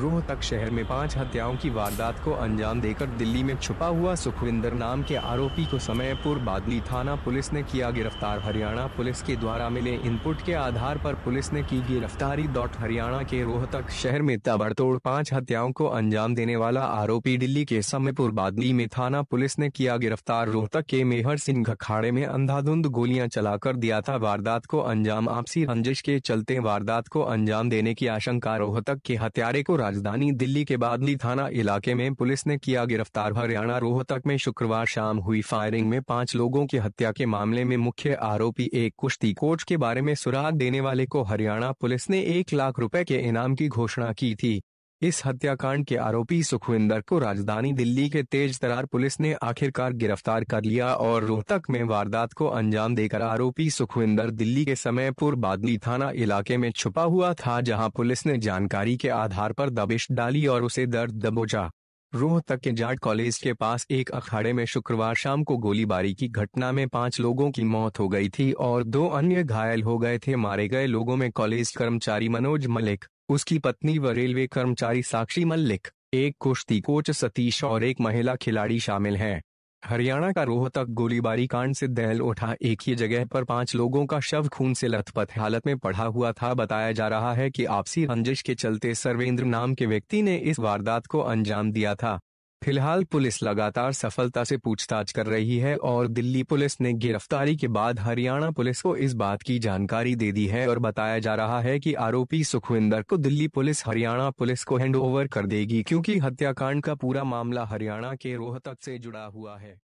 रोहतक शहर में पांच हत्याओं की वारदात को अंजाम देकर दिल्ली में छुपा हुआ सुखविंदर नाम के आरोपी को समय पूर्व बादली थाना पुलिस ने किया गिरफ्तार हरियाणा पुलिस के द्वारा मिले इनपुट के आधार पर पुलिस ने की गिरफ्तारी डॉट हरियाणा के रोहतक शहर में ताबड़तोड़ पांच हत्याओं को अंजाम देने वाला आरोपी दिल्ली के समयपुर बादली में थाना पुलिस ने किया गिरफ्तार रोहतक के मेहर सिंह अखाड़े में अंधाधुंध गोलियां चलाकर दिया था वारदात को अंजाम आपसी रंजिश के चलते वारदात को अंजाम देने की आशंका रोहतक के हत्यारे को राजधानी दिल्ली के बादली थाना इलाके में पुलिस ने किया गिरफ्तार हरियाणा रोहतक में शुक्रवार शाम हुई फायरिंग में पांच लोगों की हत्या के मामले में मुख्य आरोपी एक कुश्ती कोच के बारे में सुराग देने वाले को हरियाणा पुलिस ने एक लाख रुपए के इनाम की घोषणा की थी इस हत्याकांड के आरोपी सुखविंदर को राजधानी दिल्ली के तेज तरार पुलिस ने आखिरकार गिरफ्तार कर लिया और रोहतक में वारदात को अंजाम देकर आरोपी सुखविंदर दिल्ली के समयपुर बादली थाना इलाके में छुपा हुआ था जहां पुलिस ने जानकारी के आधार पर दबिश डाली और उसे दर्द दबोचा रोहतक के जाट कॉलेज के पास एक अखाड़े में शुक्रवार शाम को गोलीबारी की घटना में पांच लोगों की मौत हो गई थी और दो अन्य घायल हो गए थे मारे गए लोगों में कॉलेज कर्मचारी मनोज मलिक उसकी पत्नी व रेलवे कर्मचारी साक्षी मल्लिक एक कुश्ती कोच सतीश और एक महिला खिलाड़ी शामिल हैं। हरियाणा का रोहतक गोलीबारी कांड से दहल उठा एक ही जगह पर पांच लोगों का शव खून से लथपथ हालत में पड़ा हुआ था बताया जा रहा है कि आपसी रंजिश के चलते सर्वेंद्र नाम के व्यक्ति ने इस वारदात को अंजाम दिया था फिलहाल पुलिस लगातार सफलता से पूछताछ कर रही है और दिल्ली पुलिस ने गिरफ्तारी के बाद हरियाणा पुलिस को इस बात की जानकारी दे दी है और बताया जा रहा है कि आरोपी सुखविंदर को दिल्ली पुलिस हरियाणा पुलिस को हैंडओवर कर देगी क्योंकि हत्याकांड का पूरा मामला हरियाणा के रोहतक से जुड़ा हुआ है